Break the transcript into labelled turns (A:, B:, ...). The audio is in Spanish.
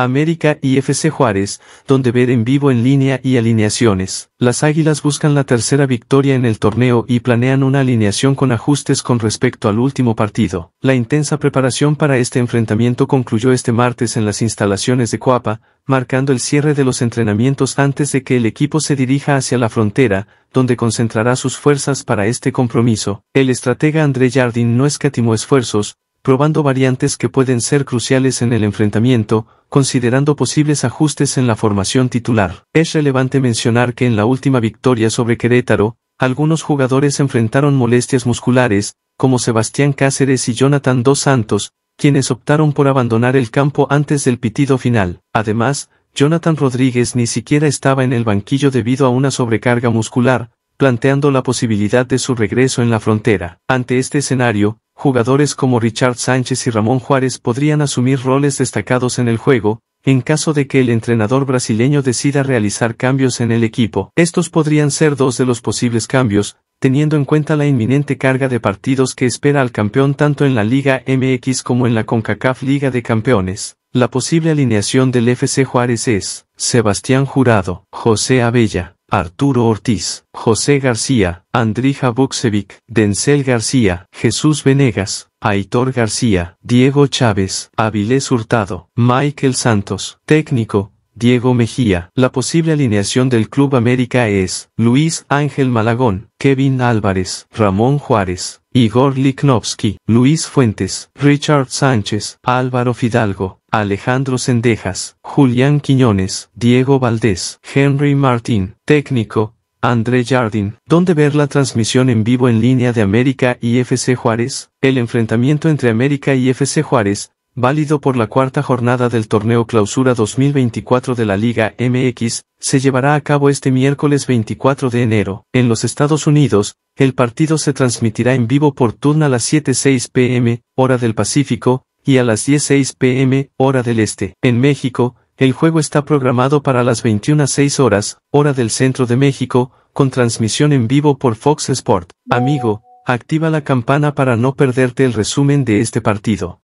A: América y FC Juárez, donde ver en vivo en línea y alineaciones. Las Águilas buscan la tercera victoria en el torneo y planean una alineación con ajustes con respecto al último partido. La intensa preparación para este enfrentamiento concluyó este martes en las instalaciones de Coapa, marcando el cierre de los entrenamientos antes de que el equipo se dirija hacia la frontera, donde concentrará sus fuerzas para este compromiso. El estratega André Jardín no escatimó esfuerzos, probando variantes que pueden ser cruciales en el enfrentamiento, considerando posibles ajustes en la formación titular. Es relevante mencionar que en la última victoria sobre Querétaro, algunos jugadores enfrentaron molestias musculares, como Sebastián Cáceres y Jonathan Dos Santos, quienes optaron por abandonar el campo antes del pitido final. Además, Jonathan Rodríguez ni siquiera estaba en el banquillo debido a una sobrecarga muscular, planteando la posibilidad de su regreso en la frontera. Ante este escenario, jugadores como Richard Sánchez y Ramón Juárez podrían asumir roles destacados en el juego, en caso de que el entrenador brasileño decida realizar cambios en el equipo. Estos podrían ser dos de los posibles cambios, teniendo en cuenta la inminente carga de partidos que espera al campeón tanto en la Liga MX como en la CONCACAF Liga de Campeones. La posible alineación del FC Juárez es Sebastián Jurado, José Abella, Arturo Ortiz, José García, Andrija Buxevic, Denzel García, Jesús Venegas, Aitor García, Diego Chávez, Avilés Hurtado, Michael Santos, técnico, Diego Mejía. La posible alineación del Club América es Luis Ángel Malagón, Kevin Álvarez, Ramón Juárez, Igor Liknovsky, Luis Fuentes, Richard Sánchez, Álvaro Fidalgo, Alejandro Sendejas, Julián Quiñones, Diego Valdés, Henry Martín, técnico, André Jardín, ¿Dónde ver la transmisión en vivo en línea de América y FC Juárez? El enfrentamiento entre América y FC Juárez válido por la cuarta jornada del torneo Clausura 2024 de la Liga MX, se llevará a cabo este miércoles 24 de enero. En los Estados Unidos, el partido se transmitirá en vivo por turno a las 7.06 pm, hora del Pacífico, y a las 10.06 pm, hora del Este. En México, el juego está programado para las 21.06 horas, hora del centro de México, con transmisión en vivo por Fox Sport. Amigo, activa la campana para no perderte el resumen de este partido.